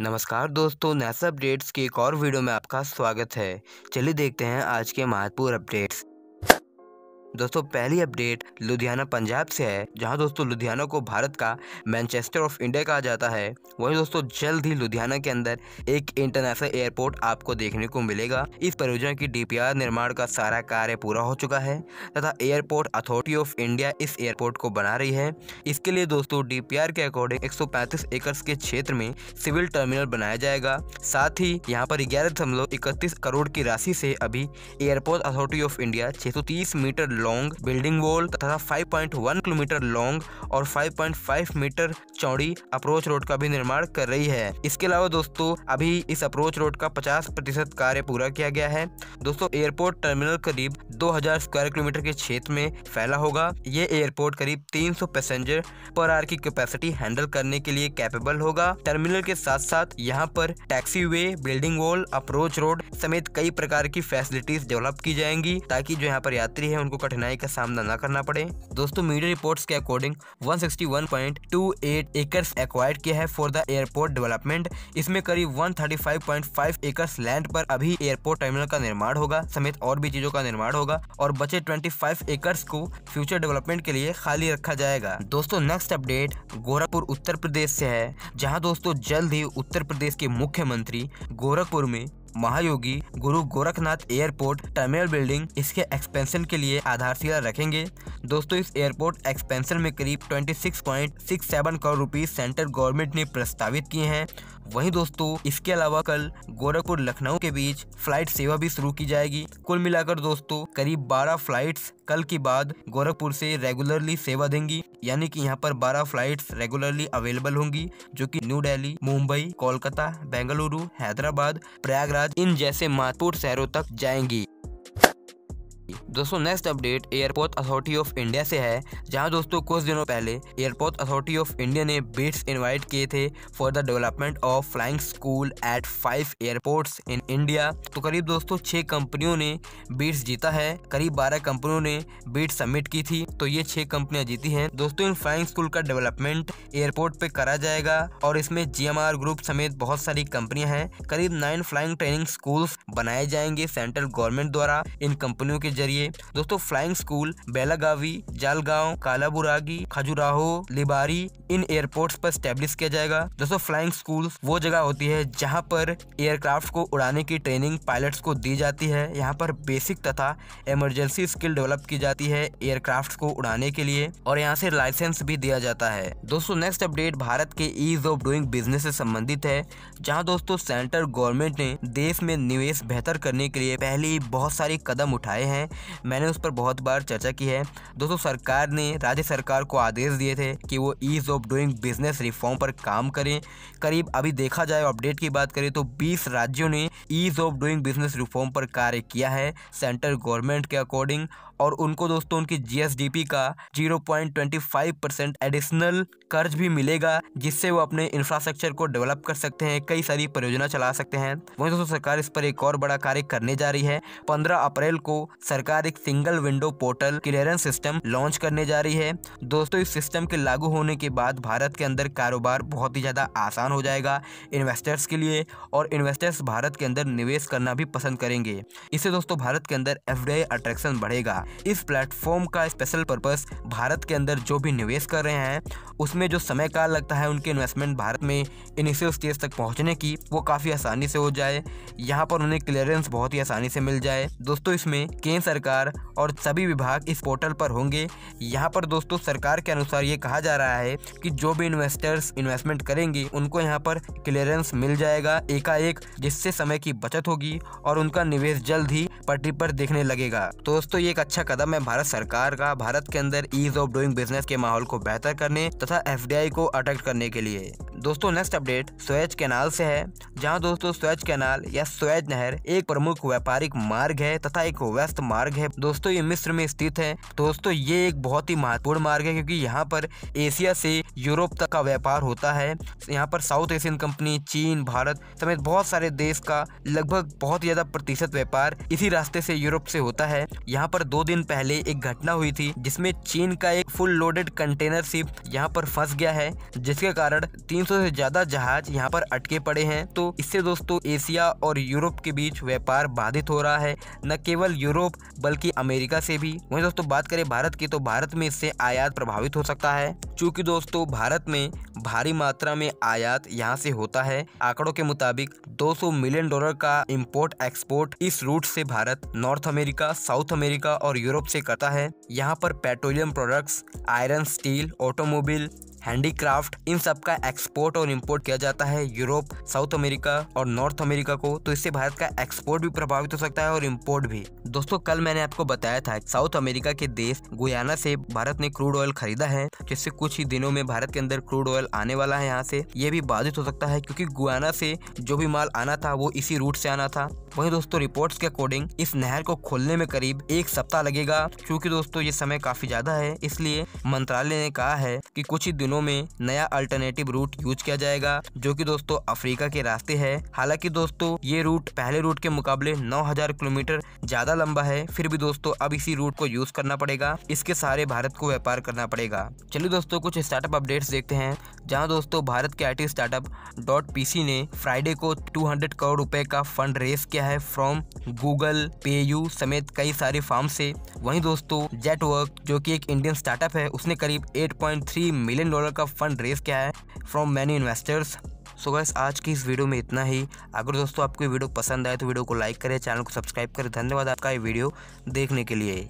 नमस्कार दोस्तों नैसा अपडेट्स के एक और वीडियो में आपका स्वागत है चलिए देखते हैं आज के महत्वपूर्ण अपडेट्स दोस्तों पहली अपडेट लुधियाना पंजाब से है जहां दोस्तों लुधियाना को भारत का मैनचेस्टर ऑफ इंडिया कहा जाता है वहीं दोस्तों जल्द ही लुधियाना के अंदर एक इंटरनेशनल एयरपोर्ट आपको देखने को मिलेगा इस परियोजना की डीपीआर निर्माण का सारा कार्य पूरा हो चुका है तथा एयरपोर्ट अथॉरिटी ऑफ इंडिया इस एयरपोर्ट को बना रही है इसके लिए दोस्तों डीपीआर के अकॉर्डिंग एक एकड़ के क्षेत्र में सिविल टर्मिनल बनाया जाएगा साथ ही यहाँ पर ग्यारह करोड़ की राशि से अभी एयरपोर्ट अथॉरिटी ऑफ इंडिया छह मीटर लॉन्ग बिल्डिंग वॉल तथा 5.1 किलोमीटर लॉन्ग और 5.5 मीटर चौड़ी अप्रोच रोड का भी निर्माण कर रही है इसके अलावा दोस्तों अभी इस अप्रोच रोड का 50 प्रतिशत कार्य पूरा किया गया है दोस्तों एयरपोर्ट टर्मिनल करीब 2000 स्क्वायर किलोमीटर के क्षेत्र में फैला होगा ये एयरपोर्ट करीब 300 पैसेंजर पर आर की कैपेसिटी हैंडल करने के लिए कैपेबल होगा टर्मिनल के साथ साथ यहाँ पर taxiway building wall approach road समेत कई प्रकार की फैसिलिटीज डेवलप की जाएंगी ताकि जो यहाँ पर यात्री है उनको कठिन कठिनाई का सामना न करना पड़े दोस्तों मीडिया रिपोर्ट के अकॉर्डिंग 161.28 एकर्स एक्वायर्ड किया है फॉर द एयरपोर्ट डेवलपमेंट इसमें करीब वन एकर्स लैंड पर अभी एयरपोर्ट टर्मिनल का निर्माण होगा समेत और भी चीजों का निर्माण होगा और बचे 25 एकर्स को फ्यूचर डेवलपमेंट के लिए खाली रखा जाएगा दोस्तों नेक्स्ट अपडेट गोरखपुर उत्तर प्रदेश से है जहां दोस्तों जल्द ही उत्तर प्रदेश के मुख्यमंत्री गोरखपुर में Mahayogi Guru Gorakhnath airport terminal building इसके एक्सपेंशन के लिए आधारशिला रखेंगे दोस्तों इस एयरपोर्ट एक्सपेंशन में करीब 26.67 करोड़ रुपीस सेंट्रल गवर्नमेंट ने प्रस्तावित किए हैं वहीं दोस्तों इसके अलावा कल गोरखपुर लखनऊ के बीच फ्लाइट सेवा भी शुरू की जाएगी कुल मिलाकर दोस्तों करीब 12 फ्लाइट्स कल के बाद गोरखपुर से रेगुलरली सेवा देंगी यानी कि यहाँ पर 12 फ्लाइट्स रेगुलरली अवेलेबल होंगी जो कि न्यू दिल्ली मुंबई कोलकाता बेंगलुरु हैदराबाद प्रयागराज इन जैसे महत्वपूर्ण शहरों तक जाएंगी दोस्तों next update airport authority of India से है जहां दोस्तों कुछ दिनों पहले एयरपोर्ट अथॉरिटी ऑफ इंडिया ने बिट्स इनवाइट किए थे for the development of flying school at five airports in India तो करीब दोस्तों छह कंपनियों ने बिट्स जीता है करीब बारह कंपनियों ने बिट सबमिट की थी तो ये छह कंपनियां जीती है दोस्तों इन फ्लाइंग स्कूल का डेवलपमेंट एयरपोर्ट पे करा जाएगा और इसमें जीएमआर ग्रुप समेत बहुत सारी कंपनियां हैं करीब नाइन फ्लाइंग ट्रेनिंग स्कूल्स बनाए जाएंगे सेंट्रल गवर्नमेंट द्वारा इन कंपनियों के जरिए दोस्तों फ्लाइंग स्कूल बेलागावी जालगांव कालाबुरागी खजुराहो लिबारी इन एयरपोर्ट्स पर स्टेब्लिश किया जाएगा दोस्तों फ्लाइंग स्कूल वो जगह होती है जहाँ पर एयरक्राफ्ट को उड़ाने की ट्रेनिंग पायलट्स को दी जाती है यहाँ पर बेसिक तथा इमरजेंसी स्किल डेवलप की जाती है एयरक्राफ्ट को उड़ाने के लिए और यहाँ से लाइसेंस भी दिया जाता है दोस्तों नेक्स्ट अपडेट भारत के ईज ऑफ डूइंग बिजनेस से संबंधित है जहाँ दोस्तों सेंट्रल गवर्नमेंट ने देश में निवेश बेहतर करने के लिए पहले ही बहुत सारे कदम उठाए हैं मैंने उस पर बहुत बार चर्चा की है दोस्तों सरकार ने राज्य सरकार को आदेश दिए थे कि वो ease of doing business reform पर काम करें करीब अभी देखा जाए अपडेट की बात करें तो बीस राज्यों ने ease of doing business reform पर कार्य किया है सेंट्रल गवर्नमेंट के अकॉर्डिंग और उनको दोस्तों उनकी जीएसडीपी का 0.25 परसेंट एडिशनल कर्ज भी मिलेगा जिससे वो अपने इंफ्रास्ट्रक्चर को डेवलप कर सकते हैं कई सारी परियोजना चला सकते हैं वहीं दोस्तों सरकार इस पर एक और बड़ा कार्य करने जा रही है पंद्रह अप्रैल को सरकार बाद एक single window portal clearance system launch करने जा रही है दोस्तों इस सिस्टम के लागू होने के बाद भारत के अंदर कारोबार बहुत ही ज़्यादा आसान हो जाएगा इन्वेस्टर्स के लिए और इन्वेस्टर्स भारत के अंदर निवेश करना भी पसंद करेंगे इससे दोस्तों भारत के अंदर एफ अट्रैक्शन बढ़ेगा इस प्लेटफॉर्म का स्पेशल पर्पज भारत के अंदर जो भी निवेश कर रहे हैं उसमें जो समय काल लगता है उनके इन्वेस्टमेंट भारत में इनिशियल स्टेज तक पहुंचने की वो काफ़ी आसानी से हो जाए यहाँ पर उन्हें क्लियरेंस बहुत ही आसानी से मिल जाए दोस्तों इसमें केंद्र सरकार सरकार और सभी विभाग इस पोर्टल पर होंगे यहाँ पर दोस्तों सरकार के अनुसार ये कहा जा रहा है कि जो भी इन्वेस्टर्स इन्वेस्टमेंट करेंगे उनको यहाँ पर क्लियरेंस मिल जाएगा एकाएक जिससे समय की बचत होगी और उनका निवेश जल्द ही पटरी पर देखने लगेगा दोस्तों ये एक अच्छा कदम है भारत सरकार का भारत के अंदर ईज ऑफ डूइंग बिजनेस के माहौल को बेहतर करने तथा एफ को अट्रैक्ट करने के लिए दोस्तों नेक्स्ट अपडेट स्वेज कैनाल से है जहां दोस्तों स्वेज कैनाल या स्वेज नहर एक प्रमुख व्यापारिक मार्ग है तथा एक व्यस्त मार्ग है है दोस्तों ये मिस्र में स्थित है दोस्तों ये एक बहुत ही महत्वपूर्ण मार्ग है क्योंकि यहाँ पर एशिया से यूरोप तक का व्यापार होता है यहाँ पर साउथ एशियन कंपनी चीन भारत समेत बहुत सारे देश का लगभग बहुत ज्यादा प्रतिशत व्यापार इसी रास्ते से यूरोप से होता है यहाँ पर दो दिन पहले एक घटना हुई थी जिसमें चीन का एक फुल लोडेड कंटेनर शिप यहाँ पर फंस गया है जिसके कारण 300 से ज्यादा जहाज यहाँ पर अटके पड़े हैं तो इससे दोस्तों एशिया और यूरोप के बीच व्यापार बाधित हो रहा है न केवल यूरोप बल्कि बल्कि अमेरिका से भी वहीं दोस्तों बात करें भारत की तो भारत में इससे आयात प्रभावित हो सकता है क्योंकि दोस्तों भारत में भारी मात्रा में आयात यहाँ से होता है आंकड़ों के मुताबिक 200 मिलियन डॉलर का इम्पोर्ट एक्सपोर्ट इस रूट से Bharat North America South America और यूरोप से करता है यहाँ पर petroleum products iron steel automobile handicraft इन सब का एक्सपोर्ट और इम्पोर्ट किया जाता है यूरोप साउथ अमेरिका और नॉर्थ अमेरिका को तो इससे भारत का एक्सपोर्ट भी प्रभावित हो सकता है और इम्पोर्ट भी दोस्तों कल मैंने आपको बताया था साउथ अमेरिका के देश गुयाना से भारत ने क्रूड ऑयल खरीदा है जिससे कुछ ही दिनों में भारत के अंदर क्रूड ऑयल आने वाला है यहाँ से ये भी बाधित हो सकता है क्योंकि गुयाना से जो भी माल आना था वो इसी रूट से आना था वहीं दोस्तों रिपोर्ट्स के अकॉर्डिंग इस नहर को खोलने में करीब एक सप्ताह लगेगा क्योंकि दोस्तों ये समय काफी ज्यादा है इसलिए मंत्रालय ने कहा है कि कुछ ही दिनों में नया अल्टरनेटिव रूट यूज किया जाएगा जो कि दोस्तों अफ्रीका के रास्ते है हालांकि दोस्तों ये रूट पहले रूट के मुकाबले नौ किलोमीटर ज्यादा लंबा है फिर भी दोस्तों अब इसी रूट को यूज करना पड़ेगा इसके सारे भारत को व्यापार करना पड़ेगा चलिए दोस्तों कुछ स्टार्टअप अपडेट देखते हैं जहाँ दोस्तों भारत के आई स्टार्टअप डॉट पीसी ने फ्राइडे को टू करोड़ रुपए का फंड रेस किया लिया है फ्रॉम गूगल पे यू समेत कई सारे फार्म से वहीं दोस्तों जेटवर्क जो कि एक इंडियन स्टार्टअप है उसने करीब 8.3 मिलियन डॉलर का फंड रेज किया है from many investors so so आज की इस वीडियो में इतना ही अगर दोस्तों आपको वीडियो पसंद आए तो वीडियो को लाइक करें चैनल को सब्सक्राइब करें धन्यवाद आपका ये वीडियो देखने के लिए